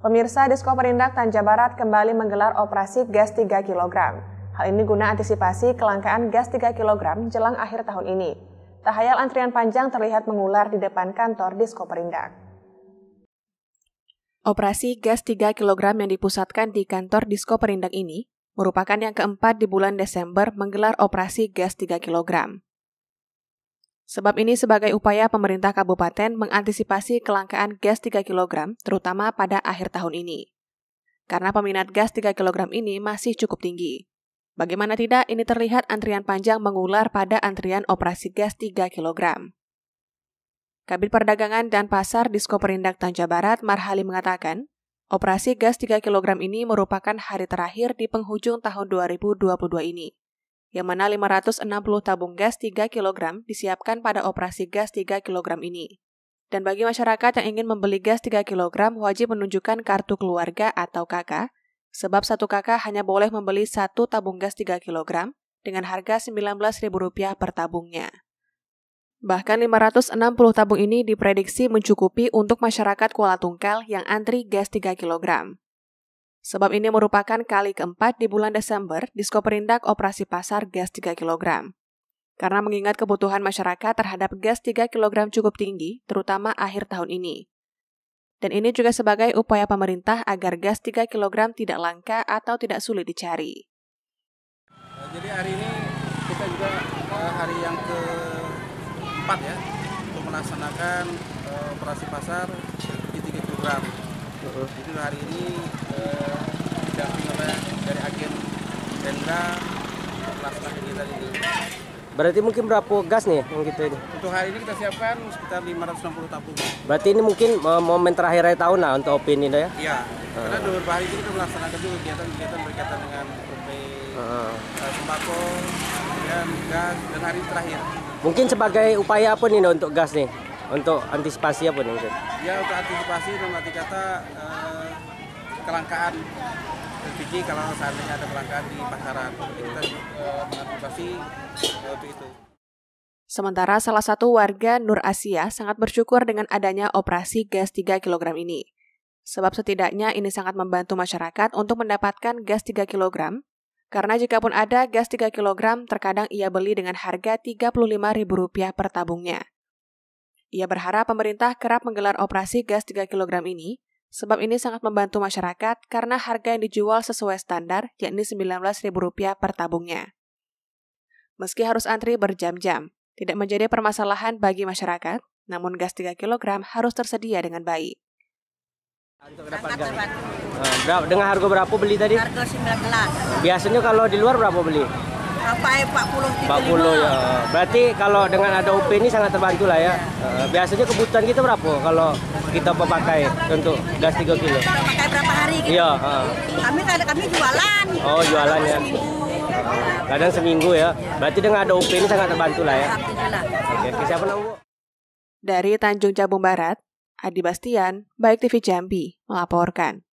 Pemirsa Disko Perindak Tanja Barat kembali menggelar operasi gas 3 kg. Hal ini guna antisipasi kelangkaan gas 3 kg jelang akhir tahun ini. Tahayal antrian panjang terlihat mengular di depan kantor Disko Perindak. Operasi gas 3 kg yang dipusatkan di kantor Disko Perindak ini merupakan yang keempat di bulan Desember menggelar operasi gas 3 kg. Sebab ini sebagai upaya pemerintah kabupaten mengantisipasi kelangkaan gas 3 kg, terutama pada akhir tahun ini. Karena peminat gas 3 kg ini masih cukup tinggi. Bagaimana tidak, ini terlihat antrian panjang mengular pada antrian operasi gas 3 kg. Kabin Perdagangan dan Pasar Disko Perindak Tanja Barat Marhali mengatakan, operasi gas 3 kg ini merupakan hari terakhir di penghujung tahun 2022 ini yang mana 560 tabung gas 3 kg disiapkan pada operasi gas 3 kg ini. Dan bagi masyarakat yang ingin membeli gas 3 kg wajib menunjukkan kartu keluarga atau KK, sebab satu KK hanya boleh membeli satu tabung gas 3 kg dengan harga Rp19.000 per tabungnya. Bahkan 560 tabung ini diprediksi mencukupi untuk masyarakat Kuala Tungkal yang antri gas 3 kg. Sebab ini merupakan kali keempat di bulan Desember Disko Perindak operasi pasar gas 3 kg. Karena mengingat kebutuhan masyarakat terhadap gas 3 kg cukup tinggi, terutama akhir tahun ini. Dan ini juga sebagai upaya pemerintah agar gas 3 kg tidak langka atau tidak sulit dicari. Eh, jadi hari ini kita juga eh, hari yang keempat ya untuk melaksanakan eh, operasi pasar di 3 kg. Jadi hari ini kita Berarti mungkin berapa gas nih yang gitu ini? Untuk hari ini kita siapkan sekitar 560 tabung. Berarti ini mungkin eh, momen terakhir tahun lah untuk opini ya? Iya, uh. karena beberapa hari ini kita melaksanakan juga kegiatan-kegiatan berkaitan dengan PP, uh. Eh. sembako, kemudian gas, dan hari terakhir. Mungkin sebagai upaya apa nih untuk gas nih? Untuk antisipasi apa nih mungkin? Ya untuk antisipasi dalam arti kata uh, kelangkaan LPG kalau seandainya ada kelangkaan di pasaran kita eh, mengantisipasi eh, untuk itu Sementara salah satu warga Nur Asia sangat bersyukur dengan adanya operasi gas 3 kg ini. Sebab setidaknya ini sangat membantu masyarakat untuk mendapatkan gas 3 kg, karena jika pun ada gas 3 kg, terkadang ia beli dengan harga Rp35.000 per tabungnya. Ia berharap pemerintah kerap menggelar operasi gas 3 kg ini Sebab ini sangat membantu masyarakat karena harga yang dijual sesuai standar, yakni Rp19.000 per tabungnya. Meski harus antri berjam-jam, tidak menjadi permasalahan bagi masyarakat, namun gas 3 kg harus tersedia dengan baik. Eh, dengan harga berapa beli tadi? Harga 19. Biasanya kalau di luar berapa beli? 40 40 eh, ya. Berarti kalau dengan ada UP ini sangat terbantu lah ya. ya. Biasanya kebutuhan kita berapa kalau kita pakai untuk gas 3 kilo? Kita pakai berapa hari gitu? Iya. Uh. Kami kami jualan. Oh jualan ya. Kadang seminggu ya. Iya. Berarti dengan ada UP ini sangat terbantu lah ya. Oke, oke siapa nunggu? Dari Tanjung Jabung Barat, Adi Bastian, Baik TV Jambi, melaporkan.